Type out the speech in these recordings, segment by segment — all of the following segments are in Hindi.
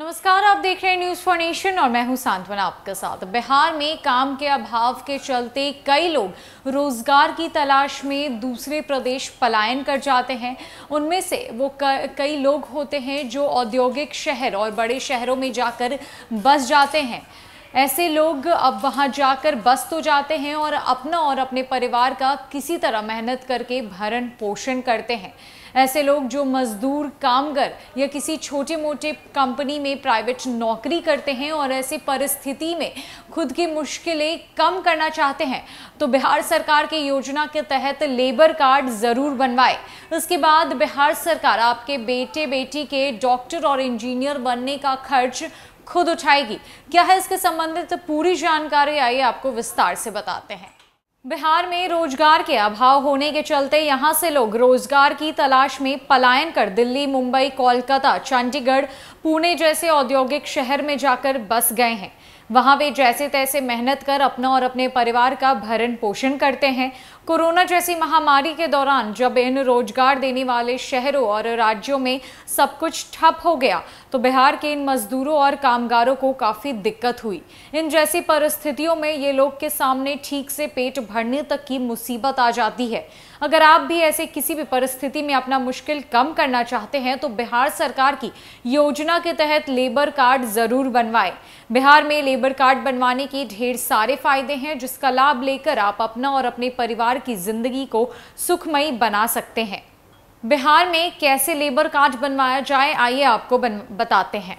नमस्कार आप देख रहे हैं न्यूज फॉर नेशन और मैं हूं सांत्वना आपके साथ बिहार में काम के अभाव के चलते कई लोग रोजगार की तलाश में दूसरे प्रदेश पलायन कर जाते हैं उनमें से वो कई लोग होते हैं जो औद्योगिक शहर और बड़े शहरों में जाकर बस जाते हैं ऐसे लोग अब वहां जाकर बस तो जाते हैं और अपना और अपने परिवार का किसी तरह मेहनत करके भरण पोषण करते हैं ऐसे लोग जो मजदूर कामगर या किसी छोटे मोटे कंपनी में प्राइवेट नौकरी करते हैं और ऐसी परिस्थिति में खुद की मुश्किलें कम करना चाहते हैं तो बिहार सरकार की योजना के तहत लेबर कार्ड ज़रूर बनवाए इसके बाद बिहार सरकार आपके बेटे बेटी के डॉक्टर और इंजीनियर बनने का खर्च खुद उठाएगी क्या है इसके संबंधित पूरी जानकारी आइए आपको विस्तार से बताते हैं बिहार में रोजगार के अभाव होने के चलते यहां से लोग रोजगार की तलाश में पलायन कर दिल्ली मुंबई कोलकाता चंडीगढ़ पुणे जैसे औद्योगिक शहर में जाकर बस गए हैं वहां वे जैसे तैसे मेहनत कर अपना और अपने परिवार का भरण पोषण करते हैं कोरोना जैसी महामारी के दौरान जब इन रोजगार देने वाले शहरों और राज्यों में सब कुछ ठप हो गया तो बिहार के इन मजदूरों और कामगारों को काफ़ी दिक्कत हुई इन जैसी परिस्थितियों में ये लोग के सामने ठीक से पेट भरने तक की मुसीबत आ जाती है अगर आप भी ऐसे किसी भी परिस्थिति में अपना मुश्किल कम करना चाहते हैं तो बिहार सरकार की योजना योजना के तहत लेबर कार्ड जरूर बनवाएं बिहार में लेबर कार्ड बनवाने के ढेर सारे फायदे हैं जिसका लाभ लेकर आप अपना और अपने परिवार की जिंदगी को सुखमयी बना सकते हैं बिहार में कैसे लेबर कार्ड बनवाया जाए आइए आपको बताते हैं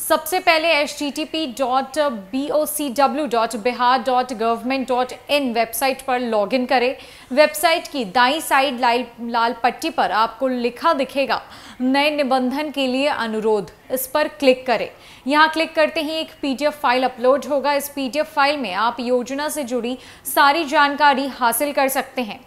सबसे पहले H T T P dot B O C W dot Bihar dot government dot in website पर लॉग इन करें वेबसाइट की दाई साइड लाल लाल पट्टी पर आपको लिखा दिखेगा नए निबंधन के लिए अनुरोध इस पर क्लिक करें यहाँ क्लिक करते ही एक पीडीएफ फाइल अपलोड होगा इस पीडीएफ फाइल में आप योजना से जुड़ी सारी जानकारी हासिल कर सकते हैं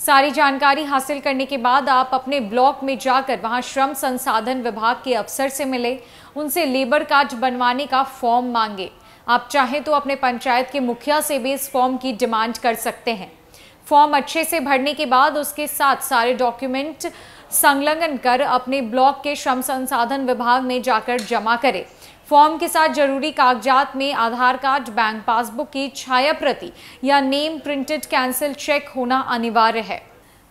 सारी जानकारी हासिल करने के बाद आप अपने ब्लॉक में जाकर वहां श्रम संसाधन विभाग के अफसर से मिले उनसे लेबर कार्ड बनवाने का फॉर्म मांगे आप चाहें तो अपने पंचायत के मुखिया से भी इस फॉर्म की डिमांड कर सकते हैं फॉर्म अच्छे से भरने के बाद उसके साथ सारे डॉक्यूमेंट संलग्न कर अपने ब्लॉक के श्रम संसाधन विभाग में जाकर जमा करें फॉर्म के साथ जरूरी कागजात में आधार कार्ड बैंक पासबुक की छाया प्रति या नेम प्रिंटेड कैंसिल चेक होना अनिवार्य है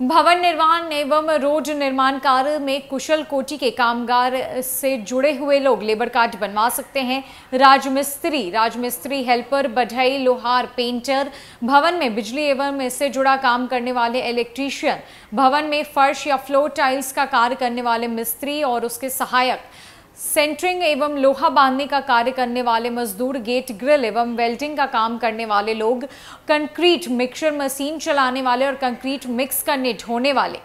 भवन निर्माण एवं रोड निर्माण कार्य में कुशल कोटि के कामगार से जुड़े हुए लोग लेबर कार्ड बनवा सकते हैं राजमिस्त्री राजमिस्त्री हेल्पर बढ़ई लोहार पेंटर भवन में बिजली एवं इससे जुड़ा काम करने वाले इलेक्ट्रीशियन भवन में फर्श या फ्लोर टाइल्स का कार्य करने वाले मिस्त्री और उसके सहायक सेंटरिंग एवं लोहा बांधने का कार्य करने वाले मजदूर गेट ग्रिल एवं वेल्डिंग का काम करने वाले लोग कंक्रीट मिक्सर मशीन चलाने वाले और कंक्रीट मिक्स करने ढोने वाले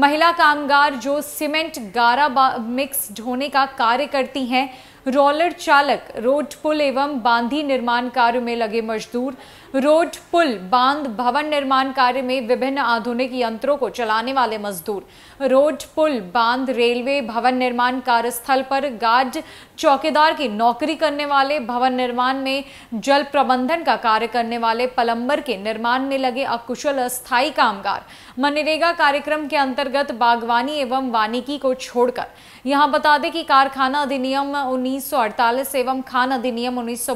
महिला कामगार जो सीमेंट गारा मिक्स ढोने का कार्य करती हैं रोलर चालक रोड पुल एवं बांधी निर्माण कार्य में लगे मजदूर रोड पुल बांध भवन निर्माण कार्य में विभिन्न आधुनिक यंत्रों को चलाने वाले मजदूर रोड पुल बांध रेलवे भवन निर्माण कार्यस्थल पर गार्ड चौकीदार की नौकरी करने वाले भवन निर्माण में जल प्रबंधन का कार्य करने वाले पलम्बर के निर्माण में लगे अकुशल अस्थायी कामगार मनरेगा कार्यक्रम के अंतर्गत बागवानी एवं वानिकी को छोड़कर यहां बता दें कि कारखाना अधिनियम 1948 एवं खान अधिनियम उन्नीस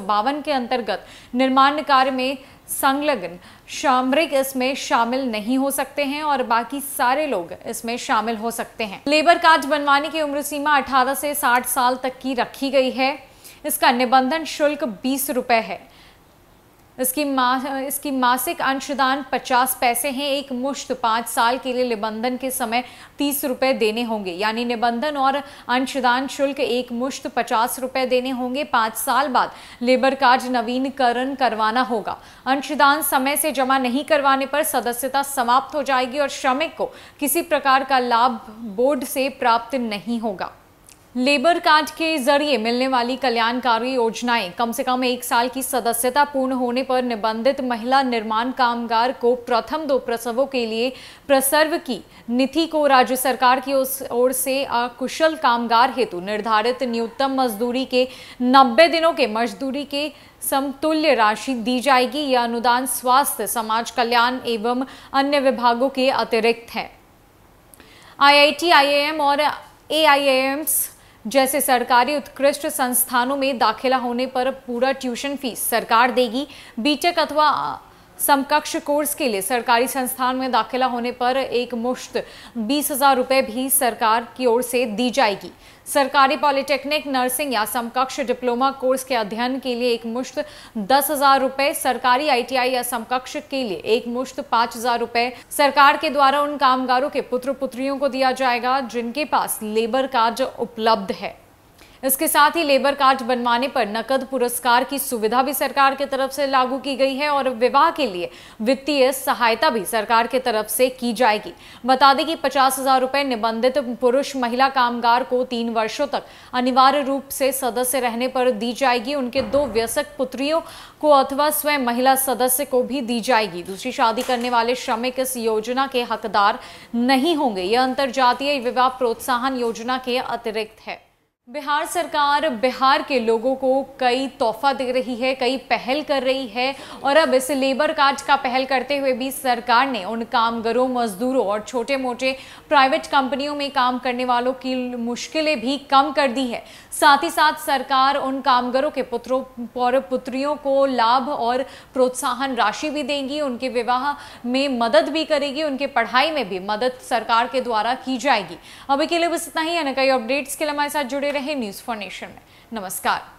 के अंतर्गत निर्माण कार्य में संलग्न शामरिक इसमें शामिल नहीं हो सकते हैं और बाकी सारे लोग इसमें शामिल हो सकते हैं लेबर कार्ड बनवाने की उम्र सीमा 18 से 60 साल तक की रखी गई है इसका निबंधन शुल्क बीस रुपये है इसकी मा इसकी मासिक अंशदान पचास पैसे हैं एक मुश्त पाँच साल के लिए निबंधन के समय तीस रुपये देने होंगे यानी निबंधन और अंशदान शुल्क एक मुश्त पचास रुपये देने होंगे पाँच साल बाद लेबर कार्ड नवीनीकरण करवाना होगा अंशदान समय से जमा नहीं करवाने पर सदस्यता समाप्त हो जाएगी और श्रमिक को किसी प्रकार का लाभ बोर्ड से प्राप्त नहीं होगा लेबर कार्ड के जरिए मिलने वाली कल्याणकारी योजनाएं कम से कम एक साल की सदस्यता पूर्ण होने पर निबंधित महिला निर्माण कामगार को प्रथम दो प्रसवों के लिए प्रसर्व की निधि को राज्य सरकार की ओर से अकुशल कामगार हेतु निर्धारित न्यूनतम मजदूरी के 90 दिनों के मजदूरी के समतुल्य राशि दी जाएगी यह अनुदान स्वास्थ्य समाज कल्याण एवं अन्य विभागों के अतिरिक्त है आई आई और एआईएम्स जैसे सरकारी उत्कृष्ट संस्थानों में दाखिला होने पर पूरा ट्यूशन फीस सरकार देगी बीटेक अथवा समकक्ष कोर्स के लिए सरकारी संस्थान में दाखिला होने पर एक मुश्त बीस हजार रुपये भी सरकार की ओर से दी जाएगी सरकारी पॉलिटेक्निक नर्सिंग या समकक्ष डिप्लोमा कोर्स के अध्ययन के लिए एक मुश्त दस हजार रुपये सरकारी आईटीआई या समकक्ष के लिए एक मुश्त पाँच हजार रुपये सरकार के द्वारा उन कामगारों के पुत्र पुत्रियों को दिया जाएगा जिनके पास लेबर कार्ड उपलब्ध है इसके साथ ही लेबर कार्ड बनवाने पर नकद पुरस्कार की सुविधा भी सरकार की तरफ से लागू की गई है और विवाह के लिए वित्तीय सहायता भी सरकार की तरफ से की जाएगी बता दें कि पचास हजार रुपए निबंधित पुरुष महिला कामगार को तीन वर्षों तक अनिवार्य रूप से सदस्य रहने पर दी जाएगी उनके दो व्यसक पुत्रियों को अथवा स्वयं महिला सदस्य को भी दी जाएगी दूसरी शादी करने वाले श्रमिक इस योजना के हकदार नहीं होंगे यह अंतर्जातीय विवाह प्रोत्साहन योजना के अतिरिक्त है बिहार सरकार बिहार के लोगों को कई तोहफा दे रही है कई पहल कर रही है और अब इस लेबर कार्ड का पहल करते हुए भी सरकार ने उन कामगारों मजदूरों और छोटे मोटे प्राइवेट कंपनियों में काम करने वालों की मुश्किलें भी कम कर दी है साथ ही साथ सरकार उन कामगारों के पुत्रों और पुत्रियों को लाभ और प्रोत्साहन राशि भी देंगी उनके विवाह में मदद भी करेगी उनके पढ़ाई में भी मदद सरकार के द्वारा की जाएगी अभी के लिए बस इतना ही है ना कई अपडेट्स के लिए हमारे साथ जुड़े रहे न्यूज फॉर नेशन में नमस्कार